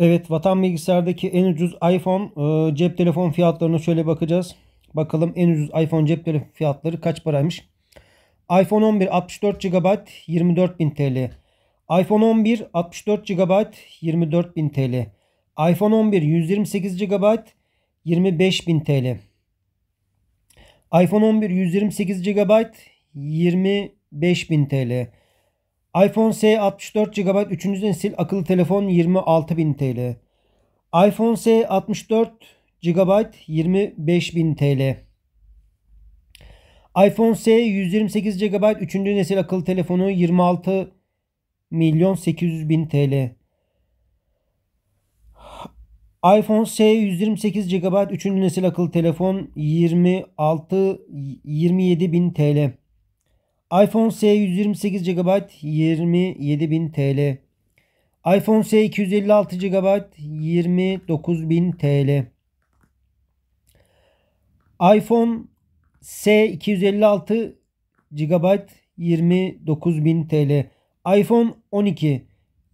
Evet Vatan Bilgisayar'daki en ucuz iPhone e, cep telefon fiyatlarına şöyle bakacağız. Bakalım en ucuz iPhone cep telefon fiyatları kaç paraymış? iPhone 11 64 GB 24.000 TL. iPhone 11 64 GB 24.000 TL. iPhone 11 128 GB 25.000 TL. iPhone 11 128 GB 25.000 TL iPhone se 64 GB 3. nesil akıllı telefon 26.000 TL. iPhone se 64 GB 25.000 TL. iPhone se 128 GB 3. nesil akıllı telefonu 26 milyon 800 bin TL. iPhone se 128 GB 3. nesil akıllı telefon 26 27 bin TL iPhone se 128 GB 27.000 TL. iPhone se 256 GB 29.000 TL. iPhone se 256 GB 29.000 TL. iPhone 12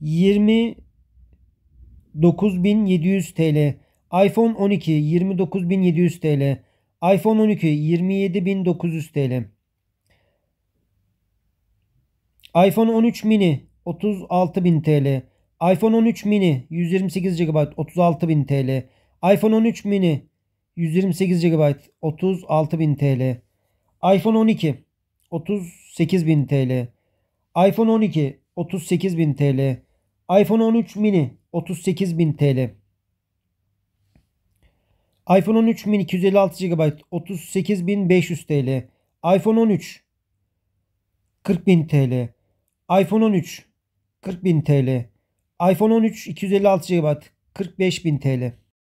29.700 TL. iPhone 12 29.700 TL. iPhone 12 27.900 TL iPhone 13 mini 36.000 TL. iPhone 13 mini 128 GB 36.000 TL. iPhone 13 mini 128 GB 36.000 TL. iPhone 12 38.000 TL. iPhone 12 38.000 TL. iPhone 13 mini 38.000 TL. iPhone 13 mini 256 GB 38.500 TL. iPhone 13 40.000 TL iPhone 13 40.000 TL. iPhone 13 256 GB 45.000 TL.